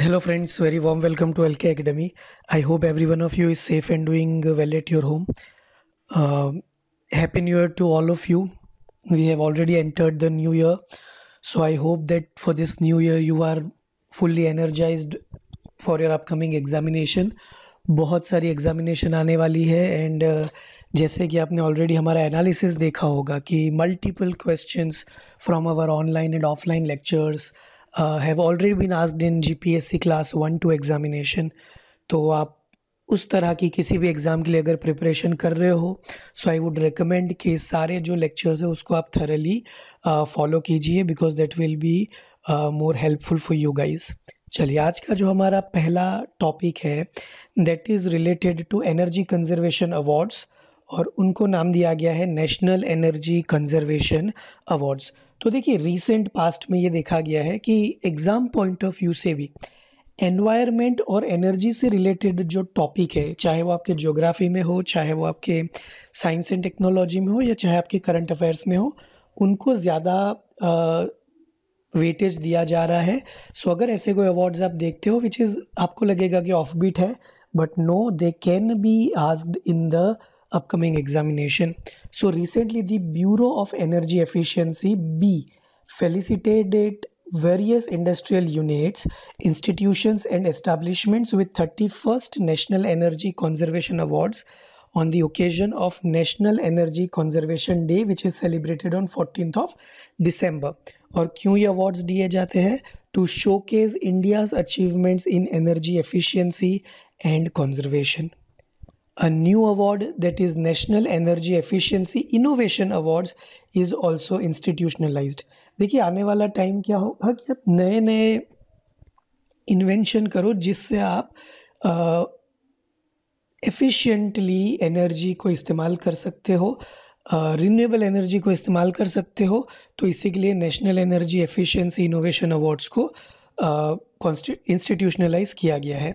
Hello friends very warm welcome to L K academy I hope every one of you is safe and doing well at your home happy new year to all of you we have already entered the new year so I hope that for this new year you are fully energize for your upcoming examination बहुत सारी examination आने वाली है and uh, जैसे कि आपने already हमारा analysis देखा होगा कि multiple question from our online and offline lectures already been asked in G P S C class one two examination तो आप उस तरह की किसी भी एग्ज़ाम के लिए अगर प्रिपरेशन कर रहे हो सो आई वुड रिकमेंड कि सारे जो लेक्चर्स हैं उसको आप थरली फॉलो uh, कीजिए because that will be more helpful for you guys चलिए आज का जो हमारा पहला टॉपिक है that is related to energy conservation awards और उनको नाम दिया गया है नेशनल एनर्जी कंजर्वेशन अवार्ड्स तो देखिए रिसेंट पास्ट में ये देखा गया है कि एग्ज़ाम पॉइंट ऑफ व्यू से भी एनवायरनमेंट और एनर्जी से रिलेटेड जो टॉपिक है चाहे वो आपके ज्योग्राफी में हो चाहे वो आपके साइंस एंड टेक्नोलॉजी में हो या चाहे आपके करंट अफेयर्स में हो उनको ज़्यादा वेटेज दिया जा रहा है सो so, अगर ऐसे कोई अवार्ड्स आप देखते हो विच इज़ आपको लगेगा कि ऑफ बीट है but no they can be asked in the upcoming examination so recently the bureau of energy efficiency B felicitated various industrial units institution and establishments with thirty first national energy conservation awards on the occasion of national energy conservation day which is celebrated on fourteen of December और क्यों ये awards दिए जाते हैं to showcase India's achievements in energy efficiency and conservation A new award that is National Energy Efficiency Innovation Awards is also institutionalized. देखिए आने वाला time क्या होगा कि आप नए नए इन्वेंशन करो जिससे आप एफिशिएंटली uh, एनर्जी को इस्तेमाल कर सकते हो रिन्यूएबल uh, एनर्जी को इस्तेमाल कर सकते हो तो इसी के लिए national energy efficiency innovation awards को इंस्टीट्यूशनलाइज uh, किया गया है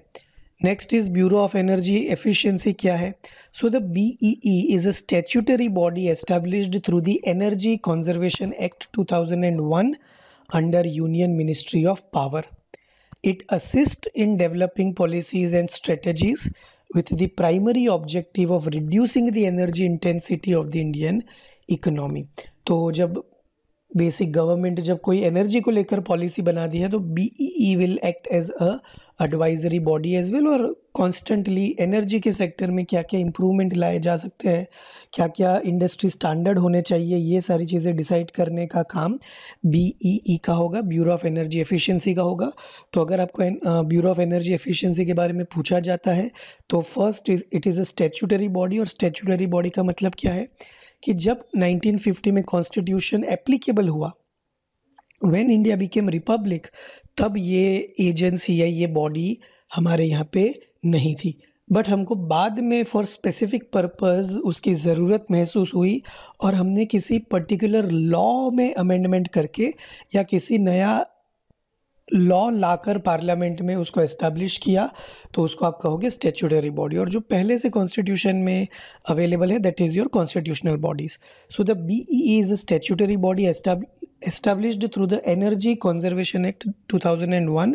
next is bureau of energy efficiency क्या है so the B E is a statutory body established through the energy conservation act two thousand and one under union ministry of power it assist in developing policies and strategies with the primary objective of reducing the energy intensity of the Indian economy तो जब basic government जब कोई energy को लेकर policy बना दी है तो B E will act as a advisory body as well और कॉन्स्टेंटली एनर्जी के सेक्टर में क्या क्या इम्प्रूवमेंट लाए जा सकते हैं क्या क्या इंडस्ट्री स्टैंडर्ड होने चाहिए ये सारी चीज़ें डिसाइड करने का काम ई e e का होगा ब्यूरो ऑफ एनर्जी एफिशिएंसी का होगा तो अगर आपको ब्यूरो ऑफ एनर्जी एफिशिएंसी के बारे में पूछा जाता है तो first is it is a statutory body और स्टेचुटरी बॉडी का मतलब क्या है कि जब 1950 में कॉन्स्टिट्यूशन एप्लीकेबल हुआ वेन इंडिया बिकेम रिपब्लिक तब ये एजेंसी या ये बॉडी हमारे यहाँ पे नहीं थी बट हमको बाद में फॉर स्पेसिफिक पर्पस उसकी ज़रूरत महसूस हुई और हमने किसी पर्टिकुलर लॉ में अमेंडमेंट करके या किसी नया लॉ लाकर पार्लियामेंट में उसको एस्टेब्लिश किया तो उसको आप कहोगे स्टेचुटरी बॉडी और जो पहले से कॉन्स्टिट्यूशन में अवेलेबल है that is your constitutional bodies so the B E is a statutory body established through the Energy Conservation Act 2001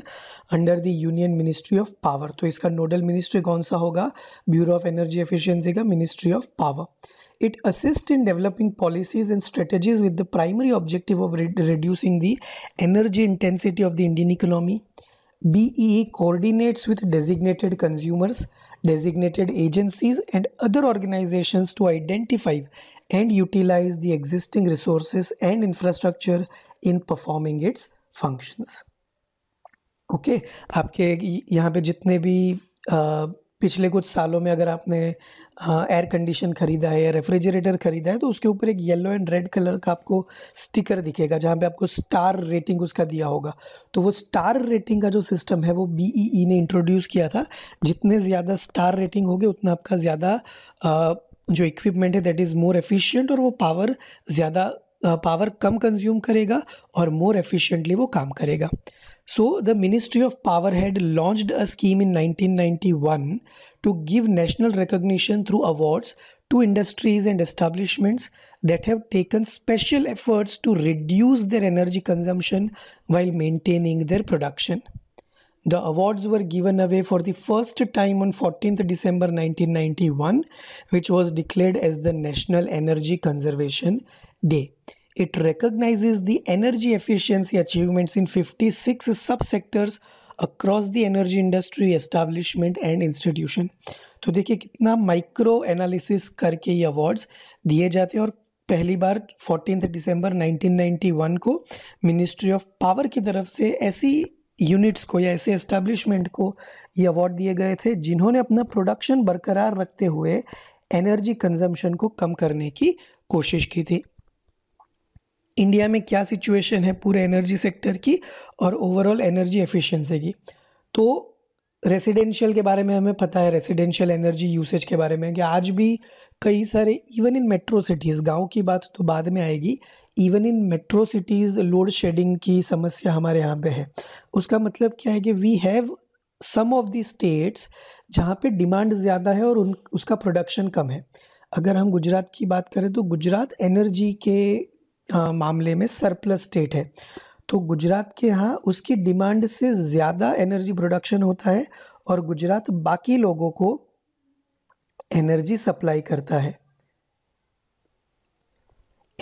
under the Union Ministry of Power. तो इसका नोडल मिनिस्ट्री कौन सा होगा ब्यूरो ऑफ एनर्जी एफिशिएंसी का ministry of power It assists in developing policies and strategies with the primary objective of re- reducing the energy intensity of the Indian economy. BEE coordinates with designated consumers, designated agencies, and other organizations to identify and utilize the existing resources and infrastructure in performing its functions. Okay okay, आपके यहाँ पे जितने भी पिछले कुछ सालों में अगर आपने एयर कंडीशन ख़रीदा है या रेफ्रिजरेटर ख़रीदा है तो उसके ऊपर एक येलो एंड रेड कलर का आपको स्टिकर दिखेगा जहाँ पे आपको स्टार रेटिंग उसका दिया होगा तो वो स्टार रेटिंग का जो सिस्टम है वो बीईई e e ने इंट्रोड्यूस किया था जितने ज़्यादा स्टार रेटिंग होगी उतना आपका ज़्यादा जो इक्विपमेंट है दैट इज़ मोर एफिशियंट और वो पावर ज़्यादा पावर कम कंज्यूम करेगा और मोर एफिशिएंटली वो काम करेगा So, the Ministry of Power had launched a scheme in 1991 to give national recognition through awards to industries and establishments that have taken special efforts to reduce their energy consumption while maintaining their production. The awards were given away for the first time on 14th December 1991, which was declared as the National Energy Conservation Day. It recognizes the energy efficiency achievements in 56 subsectors across the energy industry establishment and institution तो देखिए कितना micro analysis करके ये awards दिए जाते हैं और पहली बार फोर्टीन दिसंबर 1991 को मिनिस्ट्री ऑफ पावर की तरफ से ऐसी यूनिट्स को या ऐसे एस्टेब्लिशमेंट को ये अवार्ड दिए गए थे जिन्होंने अपना प्रोडक्शन बरकरार रखते हुए एनर्जी कंजम्पशन को कम करने की कोशिश की थी इंडिया में क्या सिचुएशन है पूरे एनर्जी सेक्टर की और ओवरऑल एनर्जी एफिशिएंसी की तो रेसिडेंशियल के बारे में हमें पता है रेसिडेंशियल एनर्जी यूसेज के बारे में कि आज भी कई सारे इवन इन मेट्रो सिटीज़ गांव की बात तो बाद में आएगी even in metro cities load shedding की समस्या हमारे यहाँ पे है उसका मतलब क्या है कि we have some of the states जहाँ पे डिमांड ज़्यादा है और उन उसका प्रोडक्शन कम है अगर हम गुजरात की बात करें तो गुजरात एनर्जी के मामले में सरप्लस स्टेट है तो गुजरात के यहाँ उसकी डिमांड से ज़्यादा एनर्जी प्रोडक्शन होता है और गुजरात बाकी लोगों को एनर्जी सप्लाई करता है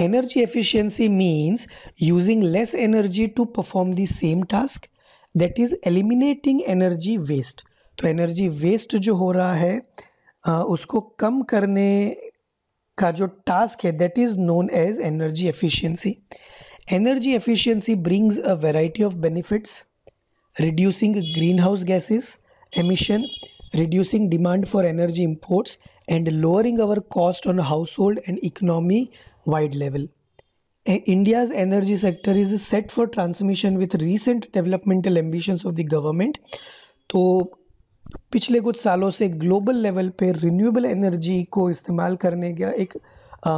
energy efficiency means using less energy to perform the same task that is eliminating energy waste तो एनर्जी वेस्ट जो हो रहा है उसको कम करने का जो टास्क है that is known as energy efficiency energy efficiency brings a variety of benefits reducing greenhouse gases emission reducing demand for energy imports and lowering our cost on household and economy wide level India's energy sector is set for transmission with recent developmental ambitions of the government तो पिछले कुछ सालों से global level पे renewable energy को इस्तेमाल करने का एक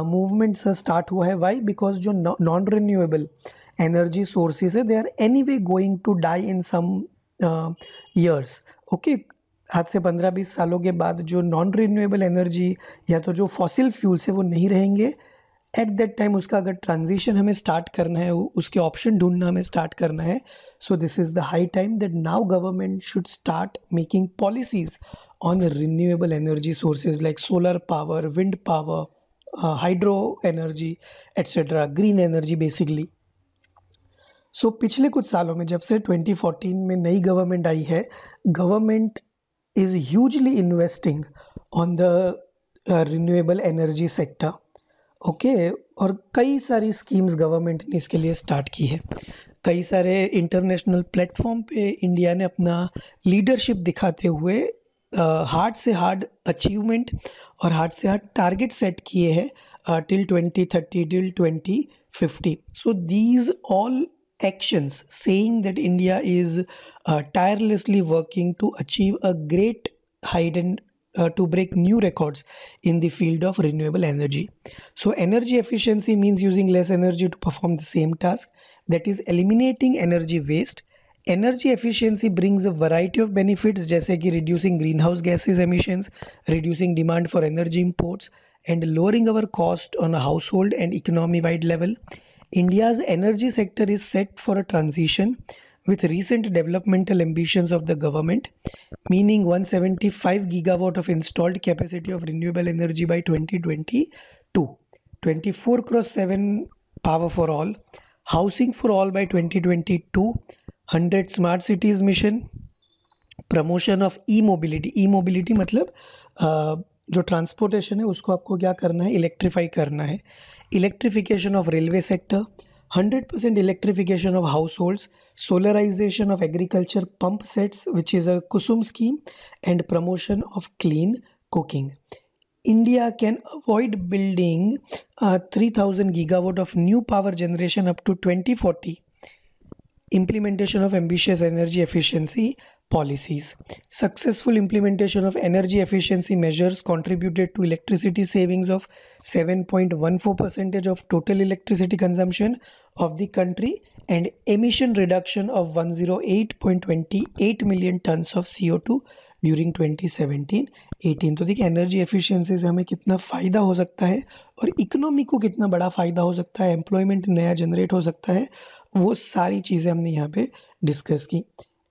मूवमेंट सा स्टार्ट हुआ है वाई बिकॉज जो नॉन रिन्यूएबल एनर्जी सोर्सेज है they are anyway going to die in some years okay आज से पंद्रह बीस सालों के बाद जो नॉन रिन्यूएबल एनर्जी या तो जो फॉसिल फ्यूल्स है वो नहीं रहेंगे एट दैट टाइम उसका अगर ट्रांजिशन हमें स्टार्ट करना है उसके ऑप्शन ढूंढना हमें स्टार्ट करना है so this is the high time that now government should start making policies on renewable energy sources like solar power wind power hydro energy etcetera green energy basically so पिछले कुछ सालों में जब से 2014 में नई गवर्नमेंट आई है government is hugely investing on the renewable energy sector okay और कई सारी स्कीम्स गवर्नमेंट ने इसके लिए स्टार्ट की है कई सारे इंटरनेशनल प्लेटफॉर्म पे इंडिया ने अपना लीडरशिप दिखाते हुए हार्ड से हार्ड अचीवमेंट और हार्ड से हार्ड टारगेट सेट किए हैं till twenty thirty till twenty fifty so these all actions saying that India is tirelessly working to achieve a great height and uh, to break new records in the field of renewable energy. So, energy efficiency means using less energy to perform the same task, that is, eliminating energy waste. Energy efficiency brings a variety of benefits, जैसे कि reducing greenhouse gases emissions, reducing demand for energy imports, and lowering our cost on a household and economy wide level. India's energy sector is set for a transition with recent developmental ambitions of the government, meaning 175 gigawatt of installed capacity of renewable energy by 2022, 24 cross 7 power for all, housing for all by 2022, 100 smart cities mission, promotion of e mobility e mobility मतलब आ, जो transportation है उसको आपको क्या करना है electrify करना है electrification of railway sector 100% electrification of households, solarization of agriculture pump sets, which is a Kusum scheme, and promotion of clean cooking. India can avoid building uh, 3000 gigawatt of new power generation up to 2040. Implementation of ambitious energy efficiency policies. Successful implementation of energy efficiency measures contributed to electricity savings of 7.14 percentage of total electricity consumption of the country and emission reduction of 108.28 million tons of CO2 during 2017 18 तो देखिए energy efficiency से हमें कितना फ़ायदा हो सकता है और इकोनॉमी को कितना बड़ा फ़ायदा हो सकता है एम्प्लॉयमेंट नया जनरेट हो सकता है वो सारी चीज़ें हमने यहाँ पे डिस्कस की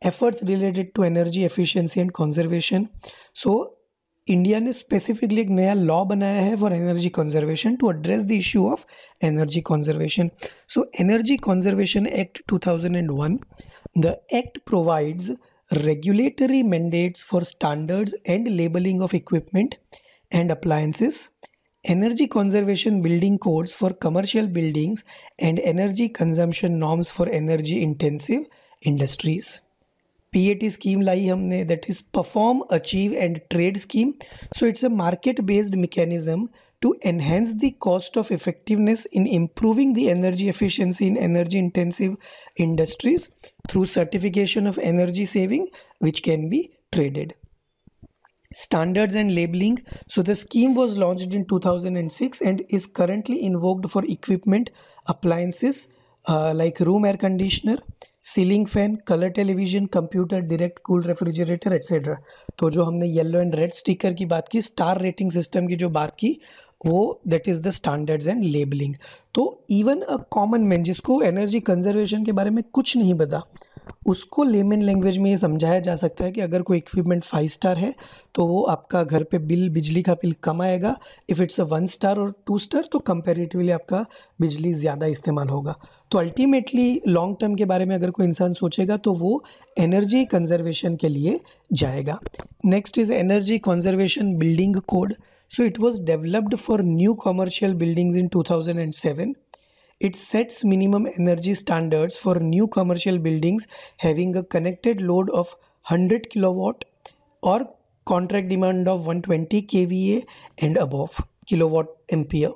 efforts related to energy efficiency and conservation so India has specifically a new law बनाया for energy conservation to address the issue of energy conservation. So, Energy Conservation Act 2001 The Act provides regulatory mandates for standards and labeling of equipment and appliances, energy conservation building codes for commercial buildings, and energy consumption norms for energy intensive industries. PAT scheme लाई हमने that is perform, achieve and trade scheme. So it's a market based mechanism to enhance the cost of effectiveness in improving the energy efficiency in energy intensive industries through certification of energy saving which can be traded standards and labeling so the scheme was launched in 2006 and is currently invoked for equipment appliances uh, like room air conditioner ceiling fan colour television computer direct cool refrigerator etcetera तो जो हमने yellow and red sticker की बात की star rating system की जो बात की वो that is the standards and labelling तो इवन अ कॉमन मैन जिसको एनर्जी कंजर्वेशन के बारे में कुछ नहीं पता उसको लेमन लैंग्वेज में ये समझाया जा सकता है कि अगर कोई इक्विपमेंट फाइव स्टार है तो वो आपका घर पे बिल बिजली का बिल कम आएगा if it's a one star और टू स्टार तो कंपेरेटिवली आपका बिजली ज़्यादा इस्तेमाल होगा तो अल्टीमेटली लॉन्ग टर्म के बारे में अगर कोई इंसान सोचेगा तो वो एनर्जी कंजर्वेशन के लिए जाएगा next is energy conservation building code so it was developed for new commercial buildings in two thousand and seven it sets minimum energy standards for new commercial buildings having a connected load of hundred kilowatt और contract demand of one twenty K V and above kilowatt M P A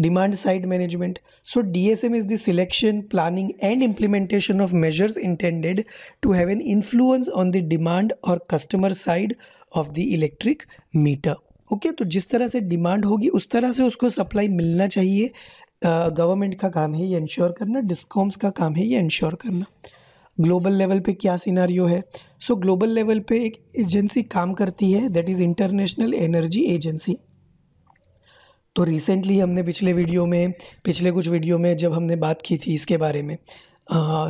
demand side management. So, DSM is the selection, planning, and implementation of measures intended to have an influence on the demand or customer side of the electric meter. Okay okay, तो जिस तरह से demand होगी उस तरह से उसको supply मिलना चाहिए गवर्नमेंट uh, का काम है ये इंश्योर करना डिस्कॉम्स का काम है ये इंश्योर करना ग्लोबल लेवल पे क्या सिनारियो है सो ग्लोबल लेवल पे एक एजेंसी काम करती है that is International Energy Agency तो रिसेंटली हमने पिछले वीडियो में पिछले कुछ वीडियो में जब हमने बात की थी इसके बारे में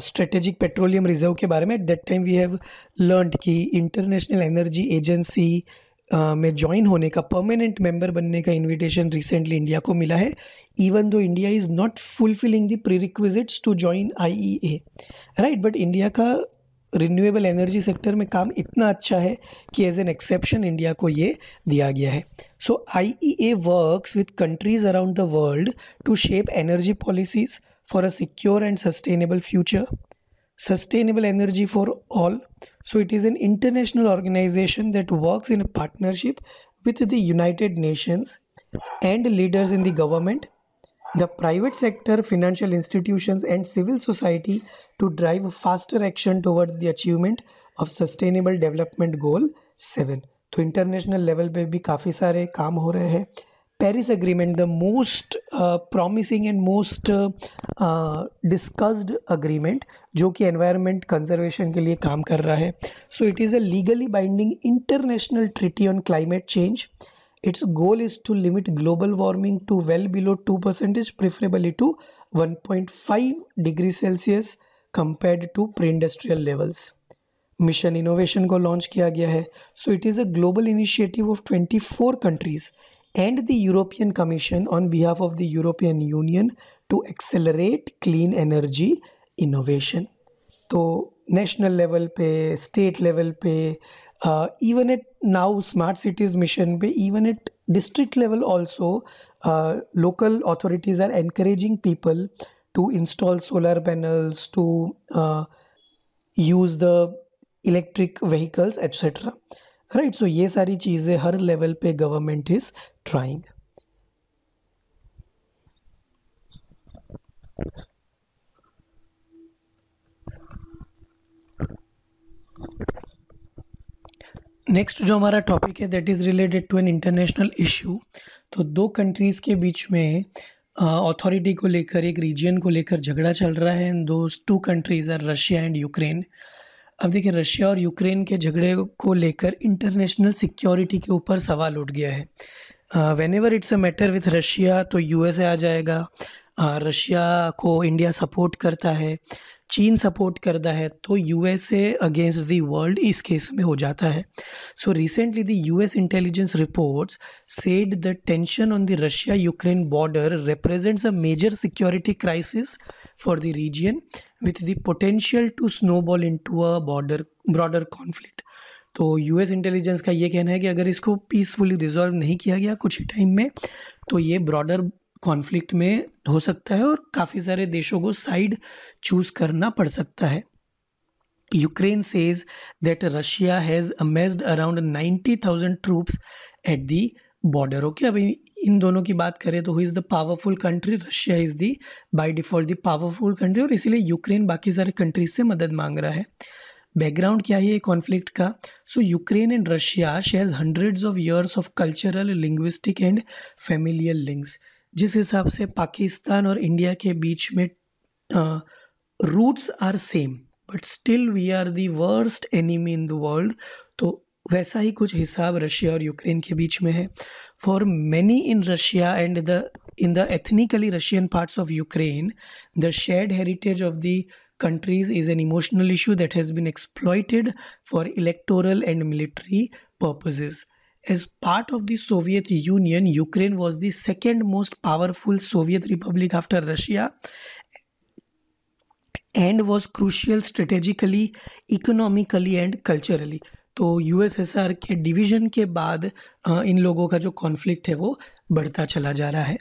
स्ट्रेटेजिक पेट्रोलियम रिजर्व के बारे में at that time we have learned कि इंटरनेशनल एनर्जी एजेंसी में ज्वाइन होने का परमानेंट मेंबर बनने का इनविटेशन रिसेंटली इंडिया को मिला है even though India is not fulfilling the prerequisites to join I E A right but India का रिन्यूएबल एनर्जी सेक्टर में काम इतना अच्छा है कि एज एन एक्सेप्शन इंडिया को ये दिया गया है so I E A work with countries around the world to shape energy policies for a secure and sustainable future sustainable energy for all so it is an international organisation that work in partnership with the United Nations and leaders in the government the private sector, financial institutions, and civil society to drive faster action towards the achievement of sustainable development goal 7 तो international level पे भी काफ़ी सारे काम हो रहे हैं Paris agreement the most promising and most discussed agreement जो कि एनवायरनमेंट कंजर्वेशन के लिए काम कर रहा है so it is a legally binding international treaty on climate change Its goal is to limit global warming to well below 2 percentage, preferably to 1.5 degrees Celsius compared to pre-industrial levels. Mission innovation को लॉन्च किया गया है so it is a global initiative of 24 countries and the European Commission on behalf of the European Union to accelerate clean energy innovation तो national level पे state level पे even at now smart cities mission पे even at district level also local authorities are encouraging people to install solar panels to use the electric vehicles etcetera right so ये सारी चीज़ें हर level पे government is trying Thank you. Next जो हमारा topic है that is related to an international issue तो दो कंट्रीज़ के बीच में अथॉरिटी uh, को लेकर एक रीजन को लेकर झगड़ा चल रहा है एंड दो two countries are Russia and Ukraine अब देखिए रशिया और यूक्रेन के झगड़े को लेकर इंटरनेशनल सिक्योरिटी के ऊपर सवाल उठ गया है whenever it's a matter with Russia तो यू आ जाएगा रशिया को इंडिया सपोर्ट करता है चीन सपोर्ट करता है तो यूएसए अगेंस्ट दी वर्ल्ड इस केस में हो जाता है so recently the US intelligence reports said the tension on the Russia Ukraine border represents a major security crisis for the region with the potential to snowball to a border broader conflict तो US intelligence का ये कहना है कि अगर इसको peacefully resolve नहीं किया गया कुछ ही टाइम में तो ये ब्रॉडर कॉन्फ्लिक्ट में हो सकता है और काफ़ी सारे देशों को साइड चूज़ करना पड़ सकता है Ukraine says that Russia has amassed around ninety thousand troops at the border okay अब इन दोनों की बात करें तो who is the powerful country Russia is the by default the powerful country और इसीलिए यूक्रेन बाकी सारे कंट्रीज से मदद मांग रहा है बैकग्राउंड क्या है ये कॉन्फ्लिक्ट का so Ukraine and Russia shares hundreds of years of cultural linguistic and familial links जिस हिसाब से पाकिस्तान और इंडिया के बीच में roots are same but still we are the worst enemy in the world तो वैसा ही कुछ हिसाब रशिया और यूक्रेन के बीच में है for many in Russia and the in the ethnically Russian parts of Ukraine the shared heritage of the countries is an emotional issue that has been exploited for electoral and military purposes As part of the Soviet Union, Ukraine was the second most powerful Soviet republic after Russia and was crucial strategically, economically and culturally. तो USSR के division के बाद इन लोगों का जो conflict है वो बढ़ता चला जा रहा है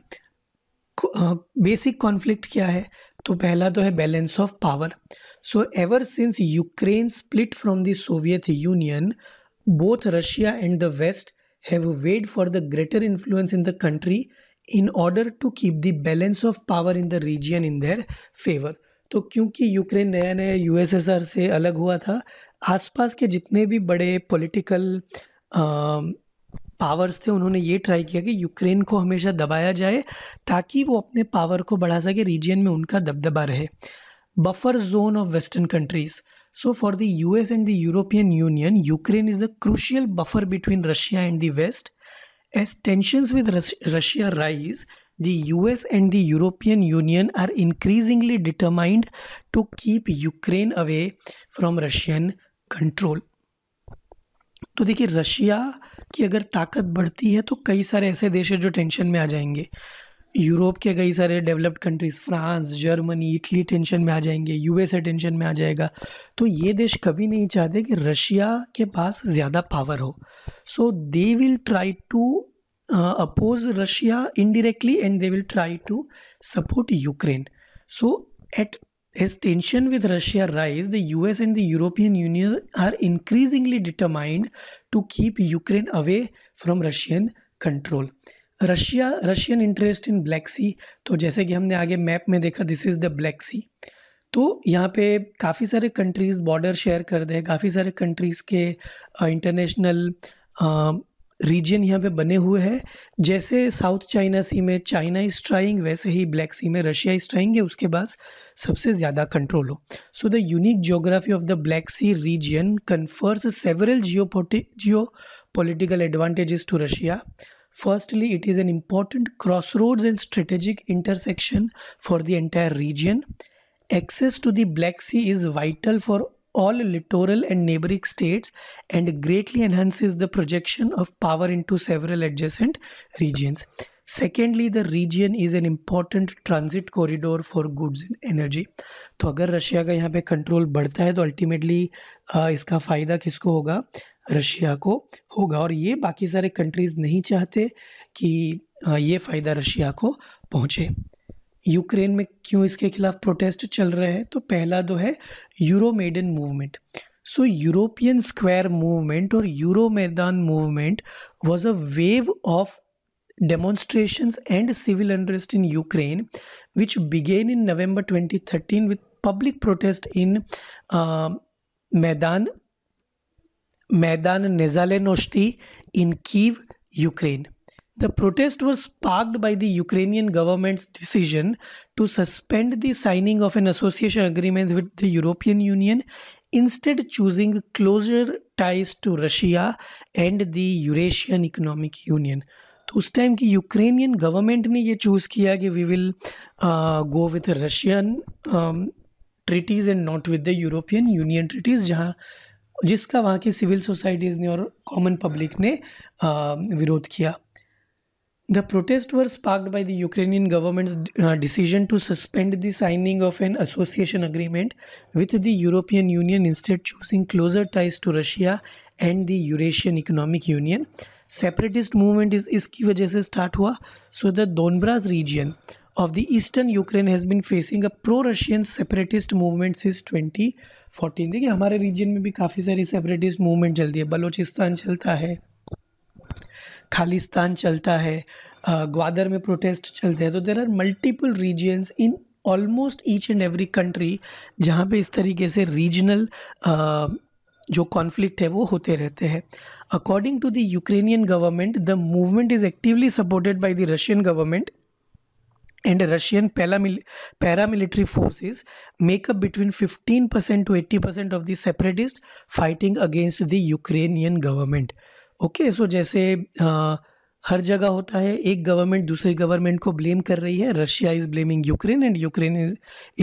बेसिक कॉन्फ्लिक्ट क्या है तो पहला तो है balance of power so ever since Ukraine split from the Soviet Union both Russia and the West have weighed for the greater influence in the country in order to keep the balance of power in the region in their favor तो क्योंकि Ukraine नया नया USSR से अलग हुआ था आसपास के जितने भी बड़े पॉलिटिकल पावर्स थे उन्होंने ये ट्राई किया कि यूक्रेन को हमेशा दबाया जाए ताकि वो अपने पावर को बढ़ा सके रीजन में उनका दबदबा रहे buffer zone of western countries So for the US and the European Union, Ukraine is a crucial buffer between Russia and the West. As tensions with Rus Russia rise, the US and the European Union are increasingly determined to keep Ukraine away from Russian control. तो देखिए Russia की अगर ताकत बढ़ती है तो कई सारे ऐसे देश हैं जो टेंशन में आ जाएंगे यूरोप के कई सारे developed countries France Germany Italy tension में आ जाएंगे यूएसए टेंशन में आ जाएगा तो ये देश कभी नहीं चाहते कि रशिया के पास ज़्यादा पावर हो so they will try to oppose Russia indirectly and they will try to support Ukraine so at tension with Russia rise the U S and the European Union are increasingly determined to keep Ukraine away from Russian control Russia Russian interest in Black Sea तो जैसे कि हमने आगे map में देखा this is the Black Sea तो यहाँ पे काफ़ी सारे कंट्रीज़ बॉर्डर शेयर कर दे काफ़ी सारे कंट्रीज़ के इंटरनेशनल uh, रीजन uh, यहाँ पे बने हुए हैं जैसे साउथ चाइना सी में चाइना इज ट्राइंग वैसे ही ब्लैक सी में रशिया इज ट्राइंग है उसके पास सबसे ज़्यादा कंट्रोल हो so the unique geography of the Black Sea region confers several geo geopolitical advantages to Russia Firstly, it is an important crossroads and strategic intersection for the entire region. Access to the Black Sea is vital for all littoral and neighboring states and greatly enhances the projection of power into several adjacent regions. Secondly the region is an important transit corridor for goods and energy तो अगर Russia का यहाँ पे control बढ़ता है तो ultimately इसका फ़ायदा किसको होगा रशिया को होगा और ये बाकी सारे कंट्रीज़ नहीं चाहते कि ये फ़ायदा रशिया को पहुँचे यूक्रेन में क्यों इसके खिलाफ प्रोटेस्ट चल रहे हैं तो पहला दो तो है Euromaidan movement so European square movement और Euromaidan movement was a wave of demonstration and civil unrest in Ukraine which began in November twenty thirteen with public protest in Maidan Maidan Nezalezhnosti in Kyiv Ukraine the protest was sparked by the Ukrainian government's decision to suspend the signing of an association agreement with the European Union instead choosing closer ties to Russia and the Eurasian Economic Union तो उस time की Ukrainian government ने ये choose किया कि we will go with Russian treaties and not with the European Union treaties जहाँ जिसका वहाँ की सिविल सोसाइटीज़ ने और कॉमन पब्लिक ने विरोध किया the protest were sparked by the Ukrainian government decision to suspend the signing of an association agreement with the European Union instead choosing closer ties to Russia and the Eurasian Economic Union separatist movement इस इसकी वजह से start हुआ so the Donbas region of the eastern Ukraine has been facing a pro-Russian separatist movement since 2014. देखिए हमारे reason में भी काफ़ी सारी सेपरेटिस्ट मूवमेंट चलती है बलोचिस्तान चलता है खालिस्तान चलता है ग्वादर में प्रोटेस्ट चलते हैं तो there are multiple reasons in almost each and every country जहाँ पे इस तरीके से रीजनल जो कॉन्फ्लिक्ट है वो होते रहते हैं according to the Ukrainian government the movement is actively supported by the Russian government and Russian paramilitary forces makeup between fifteen percent to eighty percent of the separatist fighting against the Ukrainian government okay so जैसे आ, हर जगह होता है एक government दूसरी government को blame कर रही है Russia is blaming Ukraine and Ukraine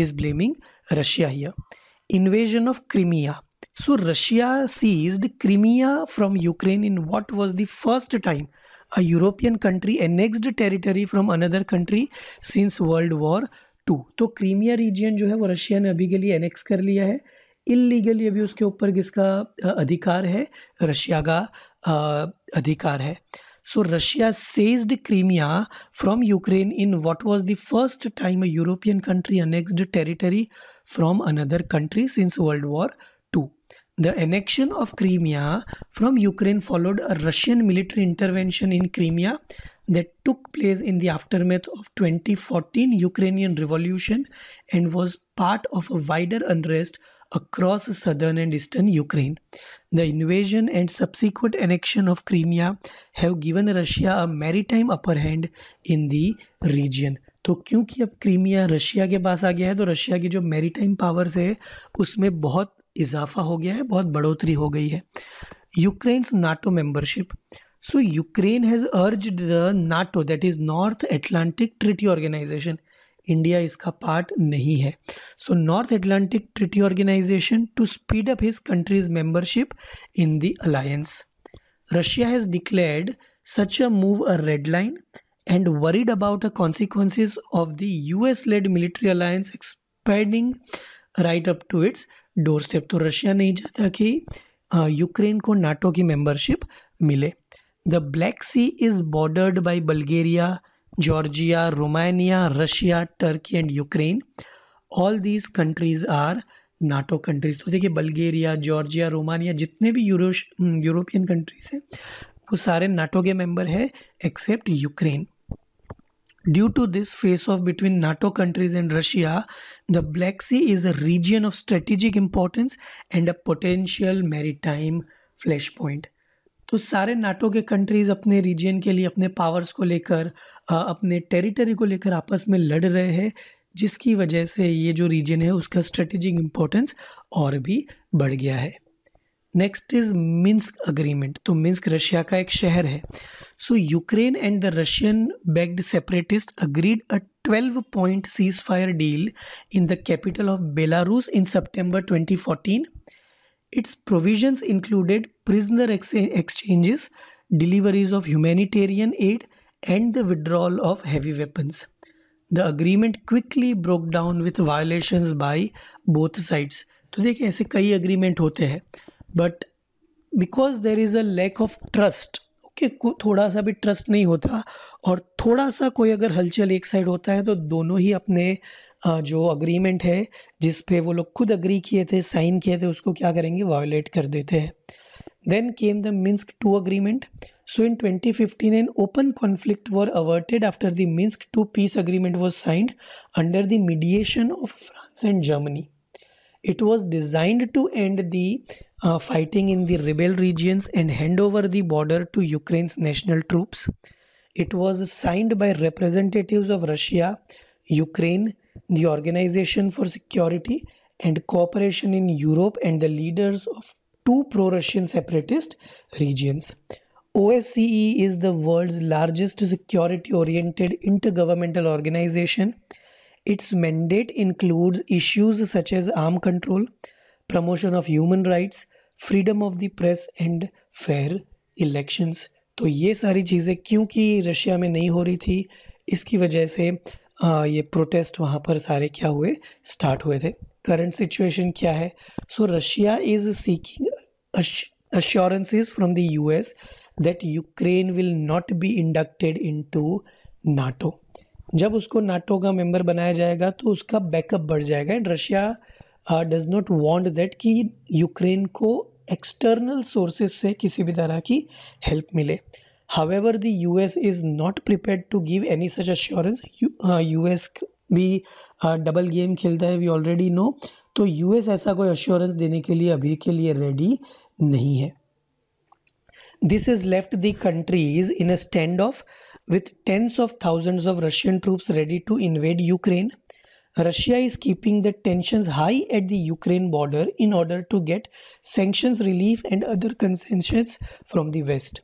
is blaming Russia here invasion of Crimea so Russia seized Crimea from Ukraine in what was the first time a European country annexed territory from another country since World War II. तो Crimea region जो है वो Russia ने अभी के लिए annex कर लिया है इलीगली अभी उसके ऊपर किसका अधिकार है रशिया का अधिकार है So Russia seized Crimea from Ukraine in what was the first time a European country annexed territory from another country since World War The annexion of Crimea from Ukraine followed a Russian military intervention in Crimea that took place in the aftermath of 2014 Ukrainian revolution and was part of a wider unrest across southern and eastern Ukraine. The invasion and subsequent annexion of Crimea have given Russia a maritime upper hand in the region. तो क्योंकि अब Crimea Russia के पास आ गया है तो Russia की जो maritime powers है उसमें बहुत इजाफा हो गया है बहुत बढ़ोतरी हो गई है Ukraine's NATO membership so Ukraine has urged the NATO that is North Atlantic Treaty Organization India इसका पार्ट नहीं है so North Atlantic Treaty Organization to speed up his country's membership in the alliance Russia has declared such a move a red line worried about about consequences of the U S led military alliance expanding right up to its doorstep तो Russia नहीं चाहता कि Ukraine को NATO की membership मिले the Black Sea is bordered by Bulgaria Georgia Romania Russia Turkey and Ukraine all these countries are NATO countries तो देखिए Bulgaria Georgia Romania जितने भी यूरो यूरोपियन कंट्रीज़ हैं वो सारे नाटो के मेंबर है except Ukraine Due to this face off between NATO countries and Russia, the Black Sea is a region of strategic importance and a potential maritime flashpoint. तो सारे NATO के countries अपने reason के लिए अपने powers को लेकर अपने टेरिटरी को लेकर आपस में लड़ रहे हैं जिसकी वजह से ये जो रीजन है उसका स्ट्रेटेजिक इम्पोर्टेंस और भी बढ़ गया है नेक्स्ट इज़ मिन्स्क अग्रीमेंट तो मिन्स्क रशिया का एक शहर है So Ukraine and the Russian-backed separatists agreed a 12-point ceasefire deal in the capital of Belarus in September 2014. Its provisions included prisoner ex- exchanges, deliveries of humanitarian aid, and the withdrawal of heavy weapons. The agreement quickly broke down with violations by both sides. तो देखिए ऐसे कई agreement होते हैं but because there is a lack of trust के थोड़ा सा भी ट्रस्ट नहीं होता और थोड़ा सा कोई अगर हलचल एक साइड होता है तो दोनों ही अपने जो अग्रीमेंट है जिस पे वो लोग खुद अग्री किए थे साइन किए थे उसको क्या करेंगे वायोलेट कर देते हैं then came the Minsk two agreement so in 2015 an open conflict were averted after the Minsk two peace agreement was signed under the mediation of France and Germany it was designed to end the uh, fighting in the rebel regions and hand over the border to Ukraine's national troops. It was signed by representatives of Russia, Ukraine, the Organization for Security and Cooperation in Europe, and the leaders of two pro Russian separatist regions. OSCE is the world's largest security oriented intergovernmental organization. Its mandate includes issues such as arm control, promotion of human rights, freedom of the press and fair elections तो ये सारी चीज़ें क्योंकि Russia में नहीं हो रही थी इसकी वजह से आ, ये प्रोटेस्ट वहाँ पर सारे क्या हुए स्टार्ट हुए थे करंट सिचुएशन क्या है so Russia is seeking assurances from the that Ukraine will will be inducted into NATO जब उसको नाटो का मेंबर बनाया जाएगा तो उसका बैकअप बढ़ जाएगा and Russia does not want that कि यूक्रेन को एक्सटर्नल सोर्सेज से किसी भी तरह की हेल्प मिले however the U S is not prepare to give any such assurance U S भी डबल uh, गेम खेलता है वी ऑलरेडी नो तो यू एस ऐसा कोई अश्योरेंस देने के लिए अभी के लिए रेडी नहीं है this is left the countries in a standoff with tens of thousands of Russian troops ready to invade Ukraine Russia is keeping the tensions high at the Ukraine border in order to get sanctions relief and other concessions from the West.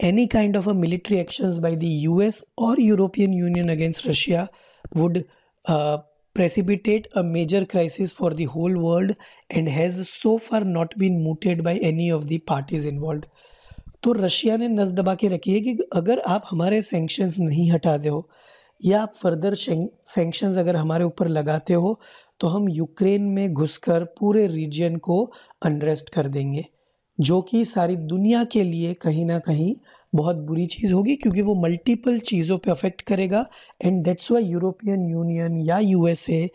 Any kind of a military actions by the US or European Union against Russia would uh, precipitate a major crisis for the whole world and has so far not been mooted by any of the parties involved. तो Russia ने नस दबा के रखी है कि अगर आप हमारे सेंक्शंस नहीं हटा दो या फर्दर सेंक्शंस अगर हमारे ऊपर लगाते हो तो हम यूक्रेन में घुसकर पूरे रीजन को अनरेस्ट कर देंगे जो कि सारी दुनिया के लिए कहीं ना कहीं बहुत बुरी चीज़ होगी क्योंकि वो मल्टीपल चीज़ों पे अफेक्ट करेगा and that's why European Union या यूएसए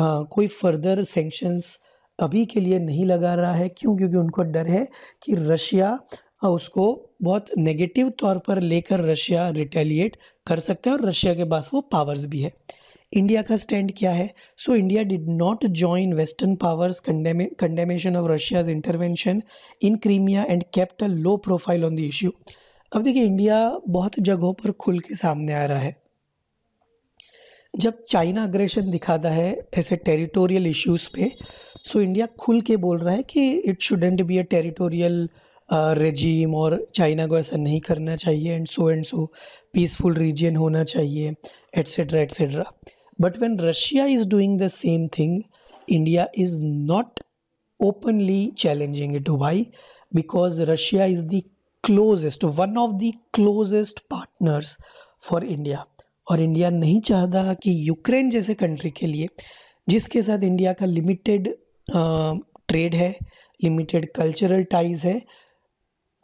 कोई फर्दर सेंक्शंस अभी के लिए नहीं लगा रहा है क्यों क्योंकि उनको डर है कि रशिया उसको बहुत नेगेटिव तौर पर लेकर रशिया रिटेलिएट कर सकते हैं और रशिया के पास वो पावर्स भी है इंडिया का स्टैंड क्या है so India did not join western powers condemnation of Russia's intervention in Crimea and kept a low profile on the issue अब देखिए इंडिया बहुत जगहों पर खुल के सामने आ रहा है जब चाइना अग्रेशन दिखाता है ऐसे टेरिटोरियल इश्यूज़ पे सो इंडिया खुल के बोल रहा है कि it shouldn't be a territorial regime और चाइना को ऐसा नहीं करना चाहिए and so and so peaceful region होना चाहिए etcetera etcetera but when Russia is doing the same thing India is not openly challenging it. भाई because Russia is the closest one of the closest partners for India और India नहीं चाहता कि Ukraine जैसे country के लिए जिसके साथ इंडिया का लिमिटेड ट्रेड है लिमिटेड कल्चरल टाइज है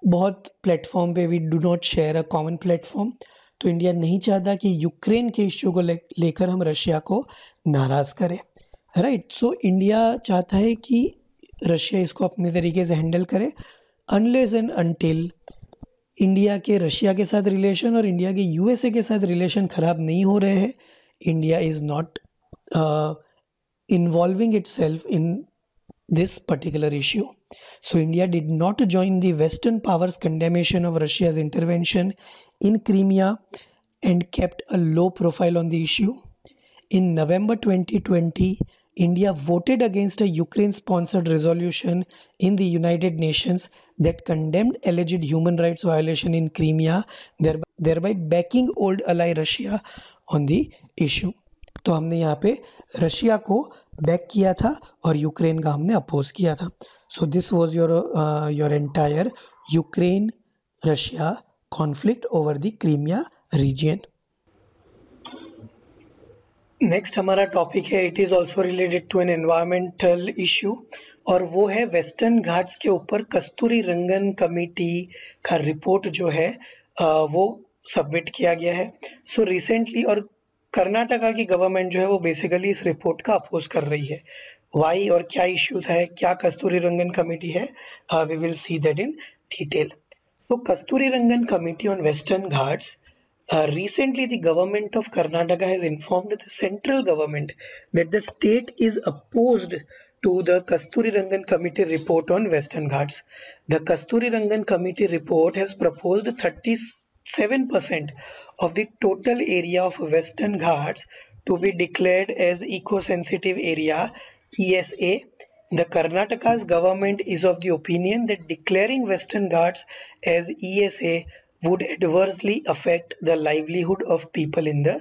बहुत प्लेटफॉर्म पे we do not share a common platform तो इंडिया नहीं चाहता कि यूक्रेन के इश्यू को लेकर हम रशिया को नाराज़ करें राइट सो इंडिया चाहता है कि रशिया इसको अपने तरीके से हैंडल करे अनलेस एंड अनटिल इंडिया के रशिया के साथ रिलेशन और इंडिया के यूएसए के साथ रिलेशन ख़राब नहीं हो रहे हैं India is not involving itself in this particular issue. So, India did not join the Western powers' condemnation of Russia's intervention in Crimea and kept a low profile on the issue. In November 2020, India voted against a Ukraine sponsored resolution in the United Nations that condemned alleged human rights violation in Crimea, thereby, thereby backing old ally Russia on the issue. तो हमने यहाँ पे Russia को back किया था और Ukraine का हमने अपोज किया था so this was your your entire Ukraine Russia conflict over the Crimea region next हमारा टॉपिक है it is also related to an environmental issue और वो है वेस्टर्न घाट्स के ऊपर कस्तूरी रंगन कमेटी का रिपोर्ट जो है uh, वो सबमिट किया गया है सो so रिसेंटली और कर्नाटका की गवर्नमेंट जो है वो बेसिकली इस रिपोर्ट का अपोज कर रही है वाई और क्या इश्यू था है, क्या कस्तूरी रंगन कमेटी है we will see that in detail तो Kasturirangan committee on Western Ghats recently the government of Karnataka has informed the central government that the state is opposed to the Kasturirangan committee report on Western Ghats the Kasturirangan committee report has propose thirty seven percent of the total area of Western Ghats to be declared as eco-sensitive area ESA. The Karnataka's government is of the opinion that declaring Western Ghats as ESA would adversely affect the livelihood of people in the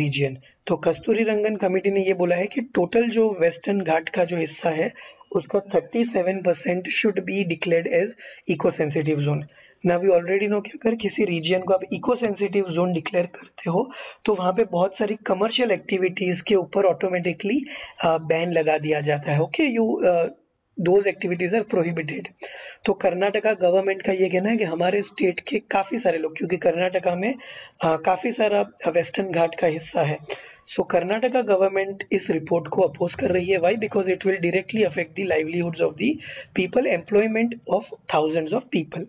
region. तो Kasturirangan committee ने ये बोला है कि total जो western घाट का जो हिस्सा है उसका 37 percent should be declared as eco sensitive zone ना वी ऑलरेडी नो कि अगर किसी रीजन को आप इको सेंसिटिव जोन डिक्लेयर करते हो तो वहाँ पे बहुत सारी कमर्शियल एक्टिविटीज़ के ऊपर ऑटोमेटिकली बैन लगा दिया जाता है okay you those activities are prohibited तो कर्नाटका गवर्नमेंट का ये कहना है कि हमारे स्टेट के काफ़ी सारे लोग क्योंकि कर्नाटका में काफ़ी सारा वेस्टर्न घाट का हिस्सा है सो कर्नाटका गवर्नमेंट इस रिपोर्ट को अपोज कर रही है why because it will directly affect the livelihoods of the people employment of thousands of people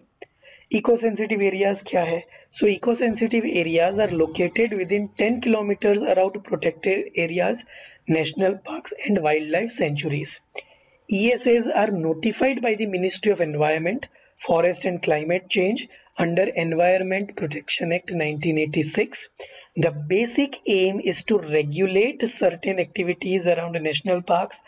eco-sensitive areas kya hai so eco-sensitive areas are located within 10 kilometers around protected areas national parks and wildlife sanctuaries ESAs are notified by the Ministry of Environment Forest and Climate Change under Environment Protection Act 1986. The basic aim is to regulate certain activities around national parks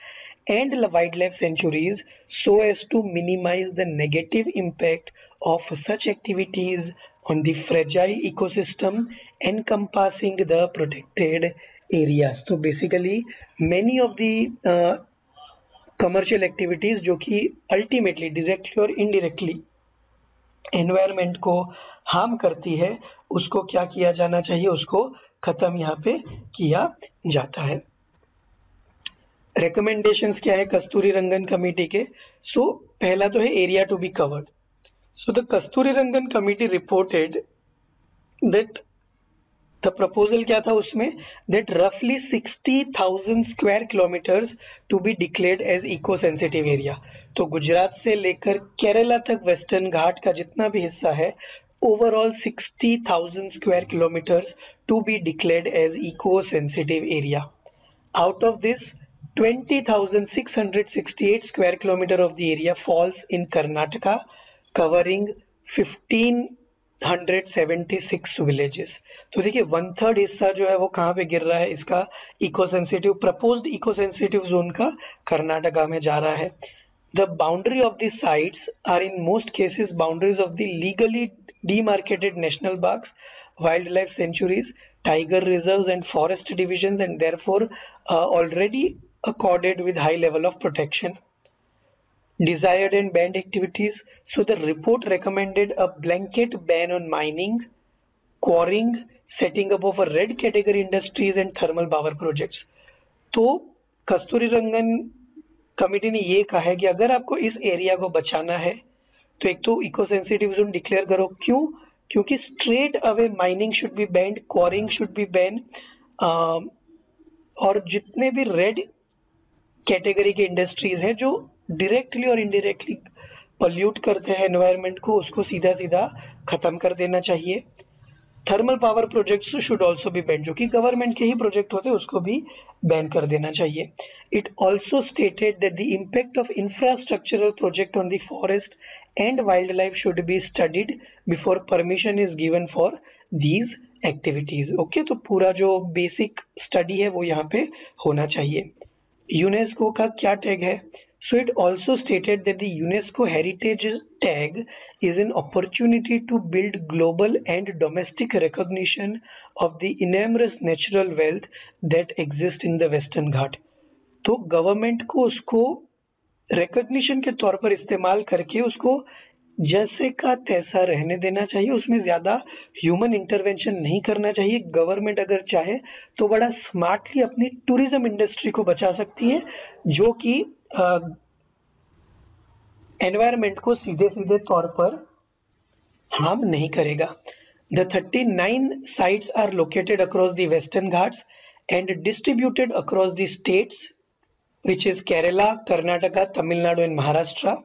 and wildlife sanctuaries so as to minimize the negative impact of such activities on the fragile ecosystem encompassing the protected areas. so basically many of the uh, commercial activities jo ki ultimately directly or indirectly environment को harm करती है उसको क्या किया जाना चाहिए उसको खत्म यहाँ पे किया जाता है रिकमेंडेशंस क्या है कस्तूरी रंगन कमेटी के सो so, पहला तो है area to be covered So the Kasturi Rangan committee reported that the proposal क्या था उसमें that roughly 60,000 square kilometers to be declared as eco sensitive area तो गुजरात से लेकर केरला तक वेस्टर्न घाट का जितना भी हिस्सा है overall 60,000 square kilometers to be declared as eco sensitive area out of this 20,668 square kilometer of the area falls in Karnataka covering 1576 villages. तो देखिए वन थर्ड हिस्सा जो है वो कहाँ पे गिर रहा है इसका eco sensitive propose eco sensitive zone का कर्नाटका में जा रहा है the boundary of the sites are in most cases boundaries of the legally marketed national parks wildlife sanctuaries tiger reserve and forest division and therefore already accorded with high level of protection desired and banned activities. So the report recommended a blanket ban on mining, quarrying, setting up of a red category industries and thermal power projects. तो Kasturirangan committee ने ये कहा है कि अगर आपको इस area को बचाना है तो एक तो इको सेंसिटिव जोन डिक्लेयर करो क्यों क्योंकि straight away mining should be banned quarrying should be ban और जितने भी रेड कैटेगरी के इंडस्ट्रीज हैं जो डायरेक्टली और इनडायरेक्टली पल्यूट करते हैं एनवायरनमेंट को उसको सीधा सीधा खत्म कर देना चाहिए thermal power projects should also be ban जो कि गवर्नमेंट के ही प्रोजेक्ट होते हैं उसको भी बैन कर देना चाहिए it also stated that the impact of infrastructural project on the forest and wildlife should be studied before permission is given for these activities okay तो पूरा जो बेसिक स्टडी है वो यहाँ पे होना चाहिए यूनेस्को का क्या टैग है So it also stated that the UNESCO Heritage Tag is an opportunity to build global and domestic recognition of the enormous natural wealth that exists in the Western Ghat. तो government ko usko recognition ke taur par istemal karke usko जैसे का तैसा रहने देना चाहिए उसमें ज़्यादा human intervention नहीं करना चाहिए गवर्नमेंट अगर चाहे तो बड़ा स्मार्टली अपनी टूरिज्म इंडस्ट्री को बचा सकती है जो कि एनवायरमेंट को सीधे सीधे तौर पर हार्म नहीं करेगा the thirty nine sites are located across the western and distributed across the states which is Kerala Karnataka Tamil Nadu and Maharashtra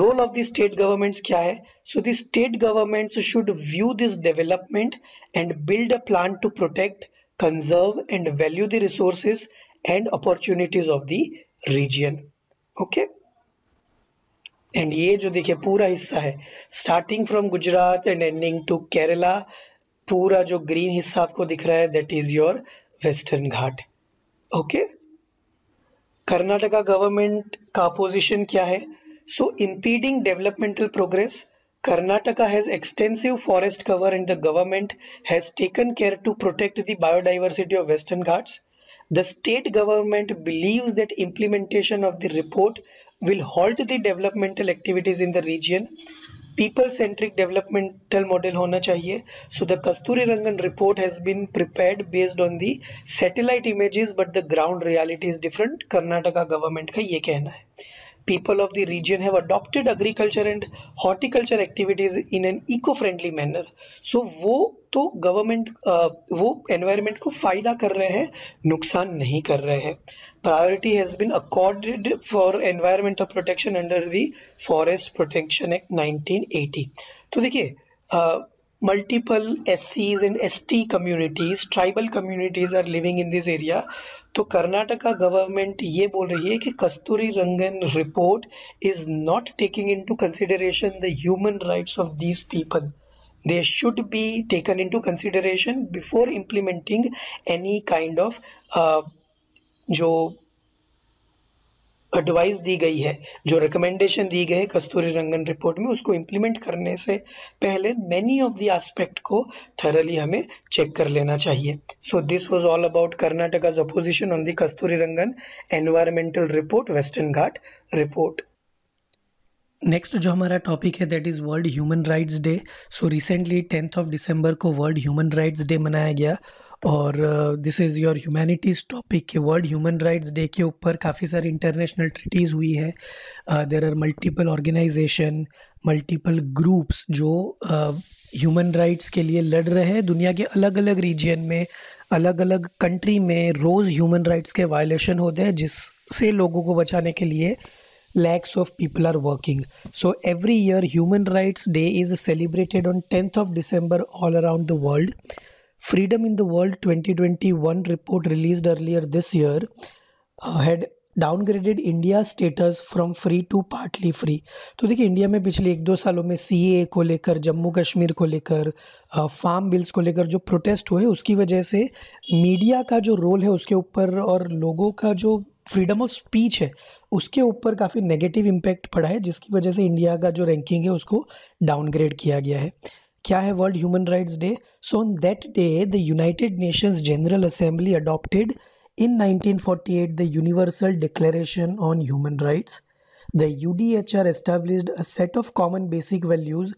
role of the state governments क्या है so the state governments should view this development and build a plan to protect conserve and value the resources and opportunities of the region okay and ये जो देखिए पूरा हिस्सा है starting from Gujarat and ending to Kerala पूरा जो green हिस्सा आपको दिख रहा है that is your Western Ghat okay Karnataka government का अपोजिशन क्या है so impeding developmental progress Karnataka has extensive forest cover and the government has taken care to protect the biodiversity of Western Ghats The state government believes that implementation of the report will halt the developmental activities in the region. People centric developmental model hona chahiye. So the Kasturi Rangan report has been prepared based on the satellite images, but the ground reality is different. Karnataka government ka ye kehna hai. people of the region have adopted agriculture and horticulture activities in an eco-friendly manner so वो तो government uh, वो environment को फायदा कर रहे हैं नुकसान नहीं कर रहे हैं priority has been accorded for environmental protection under the Forest Protection Act 1980 तो देखिए uh, multiple S multiple and S T communities tribal communities are living in this area तो कर्नाटका गवर्नमेंट ये बोल रही है कि Kasturirangan report is not taking into consideration the human right of these people they should be taken into consideration before implementing any kind of जो advice दी गई है जो रिकमेंडेशन दी गई है कस्तूरी रंगन रिपोर्ट में उसको इम्प्लीमेंट करने से पहले मेनी ऑफ द एस्पेक्ट को थरली हमें चेक कर लेना चाहिए so this was all about Karnataka's opposition on the Kasturirangan environmental report Western Ghat report next जो हमारा टॉपिक है that is World human rights day so recently tenth of December को World human rights Day मनाया गया और this is your humanities topic के World human rights Day के ऊपर काफ़ी सारी इंटरनेशनल ट्रिटीज़ हुई है there are multiple organisation multiple groups जो ह्यूमन uh, राइट्स के लिए लड़ रहे हैं दुनिया के अलग अलग रीजन में अलग अलग कंट्री में रोज़ ह्यूमन राइट्स के वायलेशन होते हैं जिससे लोगों को बचाने के लिए lakhs of people are working so every year Human rights Day is celebrated on tenth of December all around the world Freedom in the World 2021 report released earlier this year uh, had downgraded India status from free to partly free तो देखिए India में पिछले एक दो सालों में सी ए को लेकर जम्मू कश्मीर को लेकर फार्म uh, बिल्स को लेकर जो प्रोटेस्ट हुए उसकी वजह से मीडिया का जो रोल है उसके ऊपर और लोगों का जो फ्रीडम ऑफ स्पीच है उसके ऊपर काफ़ी नेगेटिव इम्पैक्ट पड़ा है जिसकी वजह से इंडिया का जो रैंकिंग है उसको डाउनग्रेड किया गया है क्या है world human rights day so on that day the United Nations General Assembly adopted in 1948 the Universal declaration on human rights the U D H R established a set of common basic values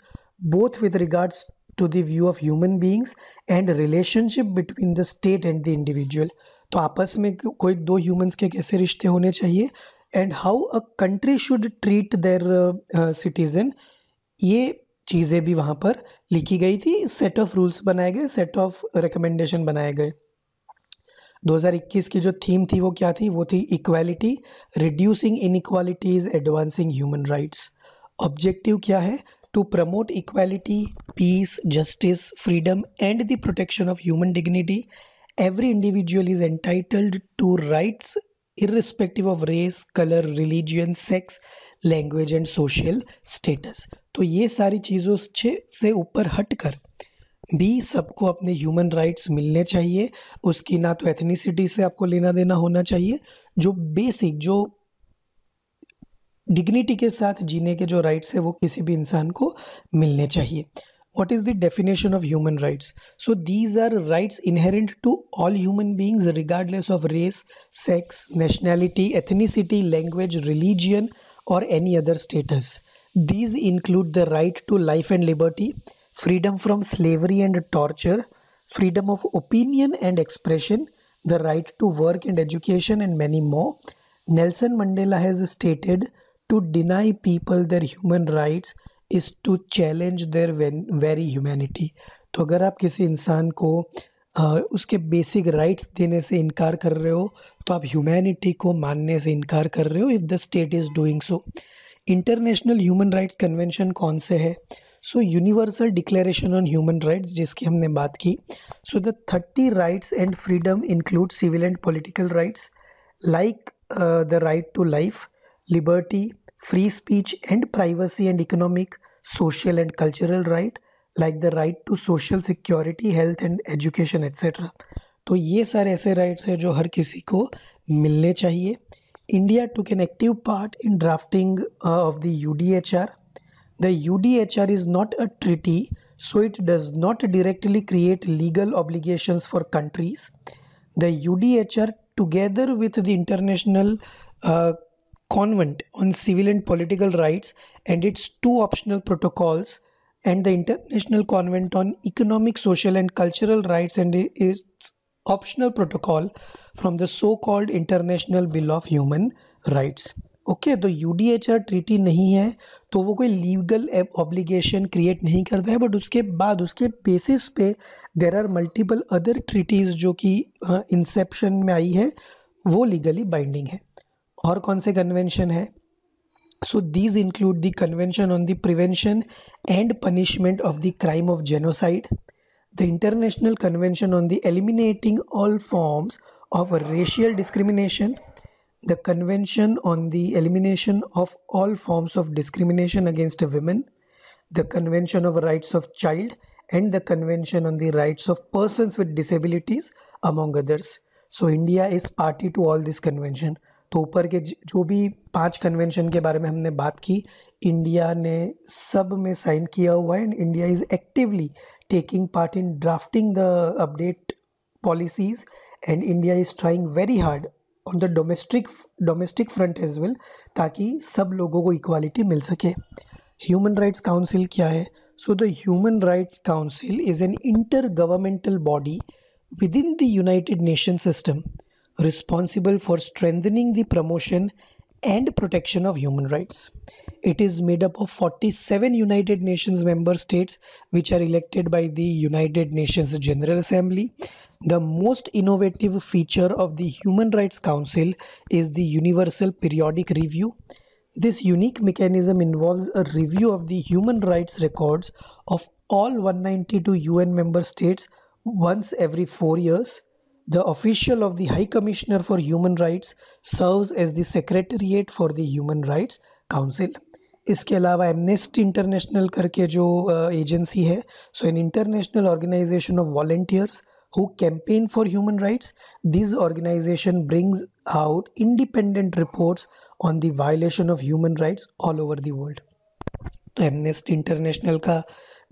both with regards to the view of human beings and relationship between the state and the individual तो आपस में कोई दो humans के कैसे रिश्ते होने चाहिए and how a country should treat their citizen ये चीज़ें भी वहाँ पर लिखी गई थी सेट ऑफ रूल्स बनाए गए सेट ऑफ रिकमेंडेशन बनाए गए 2021 की जो थीम थी वो क्या थी वो थी equality reducing inequalities advancing human rights objective क्या है to promote equality peace justice freedom and the protection of human dignity every individual is entitled to rights irrespective of race colour religion sex language and social status तो ये सारी चीज़ों से ऊपर हट कर भी सबको अपने ह्यूमन राइट्स मिलने चाहिए उसकी ना तो एथनीसिटी से आपको लेना देना होना चाहिए जो बेसिक जो डिग्निटी के साथ जीने के जो राइट्स है वो किसी भी इंसान को मिलने चाहिए what is the definition of human rights so these are rights inherent to all human beings regardless of race sex nationality ethnicity language religion और any other status These include the right to life and liberty, freedom from slavery and torture, freedom of opinion and expression, the right to work and education, and many more. Nelson Mandela has stated to deny people their human rights is to challenge their very humanity. तो अगर आप किसी इंसान को आ, उसके basic rights देने से इनकार कर रहे हो तो आप ह्यूमैनिटी को मानने से इनकार कर रहे हो if the state is doing so international human rights convention कौन से है so universal declaration on human rights जिसकी हमने बात की so the thirty rights and freedom include civil and political rights like the right to life liberty free speech and privacy and economic social and cultural right like the right to social security health and education etcetera तो ये सारे ऐसे rights हैं जो हर किसी को मिलने चाहिए India took an active part in drafting uh, of the UDHR. The UDHR is not a treaty, so it does not directly create legal obligations for countries. The UDHR, together with the International uh, Convent on Civil and Political Rights and its two optional protocols, and the International Convent on Economic, Social, and Cultural Rights and its optional protocol, from the so called international bill of human rights okay तो U D H R treaty नहीं है तो वो कोई legal obligation create नहीं करता है but उसके बाद उसके बेसिस पे there are multiple other treaties जो कि इंसेप्शन में आई है वो लीगली बाइंडिंग है और कौन से कन्वेंशन है so these include the convention on the prevention and punishment of the crime of genocide the international convention on the eliminating all forms of racial discrimination, the Convention on the Elimination of All Forms of Discrimination Against Women, the Convention of Rights of Child, and the Convention on the Rights of Persons with Disabilities, among others. So India is party to all these conventions. तो ऊपर के जो भी पांच convention के बारे में हमने बात की इंडिया ने सब में साइन किया हुआ है and India is actively taking part in drafting the update policies and India is trying very hard on the domestic domestic front as well ताकि सब लोगों को इक्वालिटी मिल सके ह्यूमन राइट्स काउंसिल क्या है so the human rights council is an intergovernmental body within the responsible for strengthening the promotion and protection of human rights. It is made up of 47 United Nations member states, which are elected by the United Nations General Assembly the most innovative feature of the Human Rights Council is the Universal Periodic Review. This unique mechanism involves a review of the human rights records of all 192 UN member states once every four years. The official of the High Commissioner for Human Rights serves as the Secretariat for the Human Rights Council. इसके अलावा amnesty international करके जो agency है so an international organization of volunteers who campaign for human rights. This organization brings out independent reports on the violation of human rights all over the world. तो एमनेस्ट international का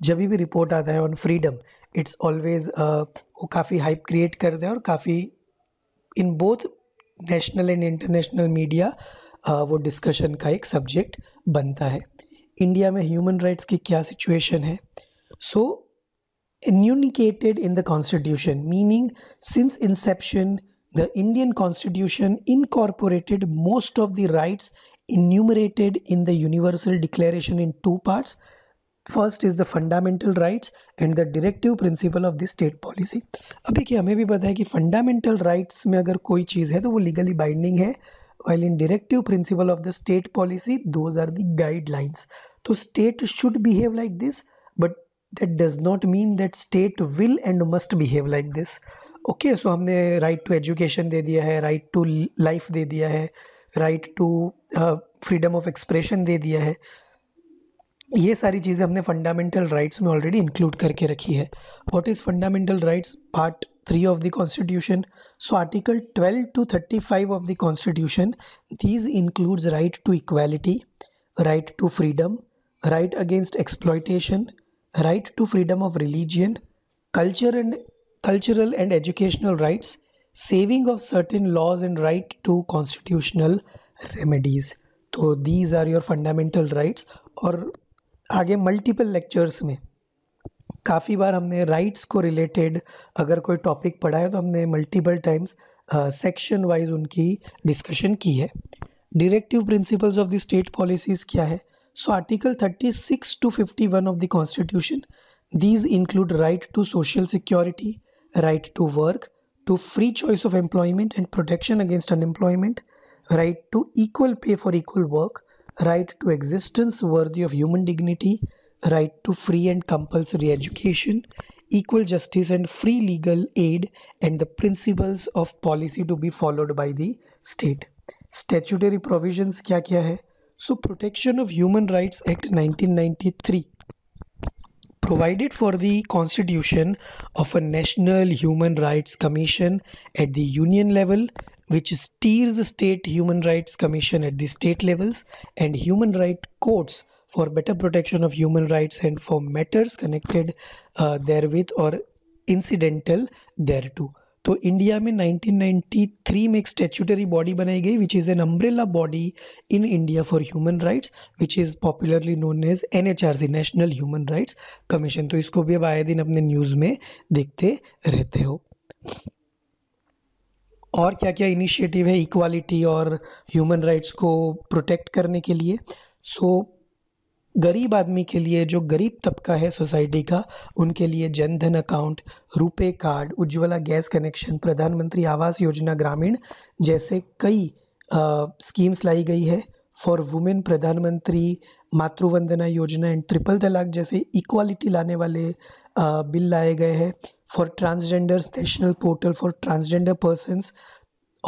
जब भी report आता है on freedom it's always वो काफ़ी hype create करते हैं और काफ़ी in both national and international media वो डिस्कशन का एक सब्जेक्ट बनता है इंडिया में ह्यूमन राइट्स की क्या सिचुएशन है सो so, enunciated in the constitution, meaning since inception, the Indian constitution incorporated most of the rights enumerated in the Universal Declaration in two parts. First is the fundamental rights and the directive principle of the state policy. अब देखिए हमें भी पता है fundamental rights में अगर कोई चीज़ है तो वो legally binding है while in directive principle of the state policy those are the guidelines. So state should behave like this but that does not mean that state will and must behave like this okay so हमने right to education दे दिया है right to life दे दिया है right to freedom of expression दे दिया है ये सारी चीज़ें हमने फंडामेंटल राइट्स में ऑलरेडी इंक्लूड करके रखी है what is fundamental rights part three of the constitution so article twelve to thirty five of the constitution these includes right to equality right to freedom right against exploitation right to freedom of religion, culture and cultural and educational rights, saving of certain laws and right to constitutional remedies. तो these are your fundamental rights और आगे multiple lectures में काफ़ी बार हमने rights को related अगर कोई topic पढ़ा है तो हमने मल्टीपल टाइम्स सेक्शन वाइज उनकी डिस्कशन की है directive principles of the state policies क्या है so article thirty six to fifty one of the constitution these include right to social security right to work to free choice of employment and protection against unemployment right to equal pay for equal work right to existence worthy of human dignity right to free and compulsory education equal justice and free legal aid and the principles of policy to be followed by the state statutory provision क्या क्या है So Protection of Human Rights Act 1993 provided for the constitution of a National Human Rights Commission at the union level which steers the state human rights commission at the state levels and human right courts for better protection of human rights and for matters connected uh, therewith or incidental thereto. तो India में 1993 में एक statutory body बनाई गई which is an umbrella body in India for human rights which is popularly known as an National Human Rights Commission तो इसको भी अब आए दिन अपने न्यूज़ में देखते रहते हो और क्या क्या इनिशिएटिव है इक्वालिटी और ह्यूमन राइट्स को प्रोटेक्ट करने के लिए सो so, गरीब आदमी के लिए जो गरीब तबका है सोसाइटी का उनके लिए Jan Dhan account RuPay card Ujjwala gas connection Pradhan Mantri Awas योजना ग्रामीण जैसे कई स्कीम्स लाई गई है फॉर वुमेन प्रधानमंत्री मातृवंदना योजना एंड ट्रिपल तलाक जैसे इक्वालिटी लाने वाले बिल लाए गए हैं for transgenders national portal for transgender persons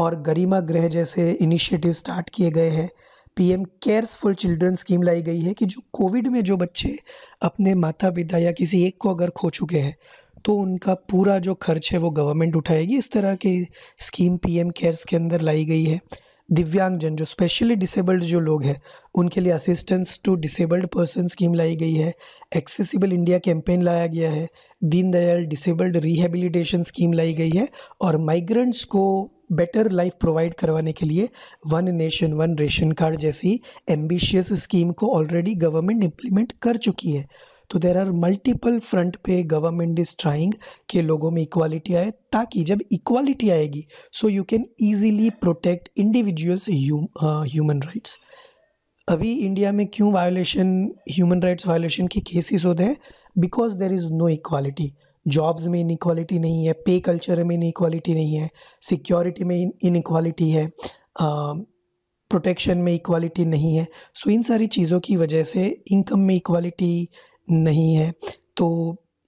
और गरिमा गृह जैसे इनिशिएटिव स्टार्ट किए गए हैं PM CARES for children scheme लाई गई है कि जो कोविड में जो बच्चे अपने माता पिता या किसी एक को अगर खो चुके हैं तो उनका पूरा जो खर्च है वो गवर्नमेंट उठाएगी इस तरह की स्कीम पीएम केयर्स के अंदर लाई गई है दिव्यांगजन जो स्पेशली डिसेबल्ड जो लोग हैं उनके लिए assistance to disabled person scheme लाई गई है एक्सेसिबल इंडिया कैंपेन लाया गया है दीनदयाल डिसेबल्ड रिहेबिलिटेशन स्कीम लाई गई है और माइग्रेंट्स को बेटर लाइफ प्रोवाइड करवाने के लिए one nation one ration card जैसी एम्बिशियस स्कीम को ऑलरेडी गवर्नमेंट इम्प्लीमेंट कर चुकी है तो देर आर मल्टीपल फ्रंट पे गवर्नमेंट इज ट्राइंग के लोगों में इक्वालिटी आए ताकि जब इक्वालिटी आएगी so you can easily protect individuals human rights अभी इंडिया में क्यों वायोलेशन ह्यूमन राइट्स वायोलेशन के केसेस होते हैं because there is no equality jobs में इनक्वालिटी नहीं है पे कल्चर में इनक्वालिटी नहीं है सिक्योरिटी में इनक्वालिटी है प्रोटेक्शन um, में इक्वालिटी नहीं है सो so, इन सारी चीज़ों की वजह से इनकम में इक्वालिटी नहीं है तो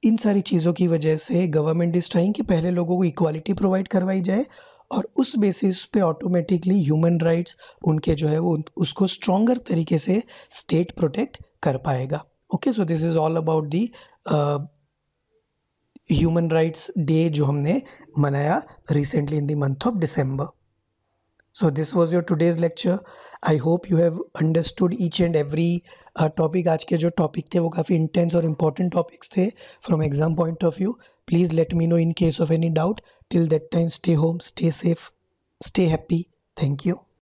इन सारी चीज़ों की वजह से गवर्नमेंट इज़ ट्राइंग कि पहले लोगों को इक्वालिटी प्रोवाइड करवाई जाए और उस बेसिस पे ऑटोमेटिकली ह्यूमन राइट्स उनके जो है वो उसको स्ट्रॉन्गर तरीके से स्टेट प्रोटेक्ट कर पाएगा okay so this is all about the human rights day जो हमने मनाया recently in the month of December so this was your today's lecture I hope you have understood each and every topic आज के जो topic थे वो काफ़ी intense और इम्पॉर्टेंट टॉपिक्स थे from exam point of view please let me know in case of any doubt till that time stay home stay safe stay happy thank you